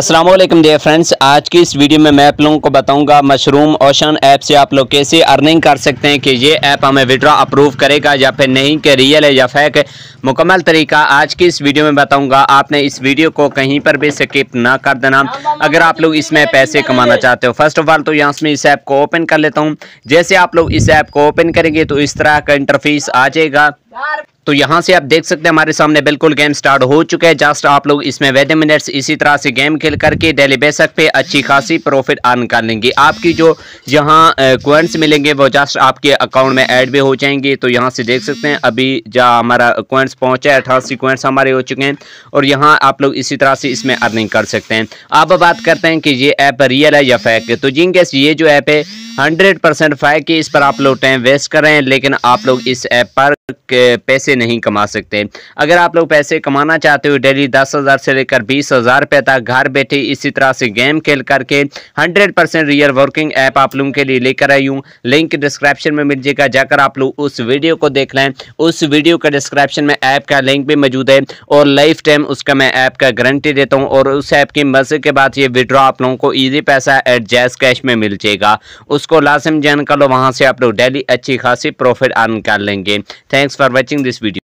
Aslam dear friends आज की इस वीडियो में मैं आप लोगों को बताऊंगा मशरूम ओशन ऐप से आप लोग कैसे अर्निंग कर सकते हैं कि ये ऐप हमें विड्रा अप्रूव करेगा या फिर नहीं कि रियल है या फेक है मुकम्मल तरीका आज की इस वीडियो में बताऊंगा आपने इस वीडियो को कहीं पर भी स्किप ना कर देना अगर आप लोग इसमें पैसे कमाना चाहते हो फर्स्ट ऑफ ऑल तो यहाँ से इस ऐप को ओपन कर लेता हूँ जैसे आप लोग इस ऐप को ओपन करेंगे तो इस तरह का इंटरफीस आ जाएगा तो यहाँ से आप देख सकते हैं हमारे सामने बिल्कुल गेम स्टार्ट हो चुका है जस्ट आप लोग इसमें वेद मिनट्स इसी तरह से गेम खेल करके डेली बेसक पे अच्छी खासी प्रॉफिट अर्न कर लेंगे आपकी जो यहाँ क्वेंट्स मिलेंगे वो जस्ट आपके अकाउंट में ऐड भी हो जाएंगे तो यहाँ से देख सकते हैं अभी जहाँ हमारा क्वेंट्स पहुँचा है अठासी क्वेंट्स हमारे हो चुके हैं और यहाँ आप लोग इसी तरह से इसमें अर्निंग कर सकते हैं अब बात करते हैं कि ये ऐप रियल है या फैक है तो जिंग ये जो ऐप है हंड्रेड परसेंट फाइव की इस पर आप लोग टाइम वेस्ट कर रहे हैं लेकिन आप लोग इस ऐप पर पैसे नहीं कमा सकते अगर आप लोग पैसे कमाना चाहते हो डेली दस हज़ार से लेकर बीस हज़ार रुपये तक घर बैठे इसी तरह से गेम खेल करके hundred percent real working app आप लोगों के लिए लेकर आई हूँ लिंक डिस्क्रिप्शन में मिल जाएगा जाकर आप लोग उस वीडियो को देख लें उस वीडियो का डिस्क्रिप्शन में ऐप का लिंक भी मौजूद है और लाइफ टाइम उसका मैं ऐप का गारंटी देता हूँ और उस ऐप की मजे के बाद ये विड्रॉ आप लोगों को ईजी पैसा एट जैस कैश में मिल जाएगा उस को लाजम ज्वाइन कर लो वहाँ से आप लोग डेली अच्छी खासी प्रॉफिट अर्न कर लेंगे thanks for watching this video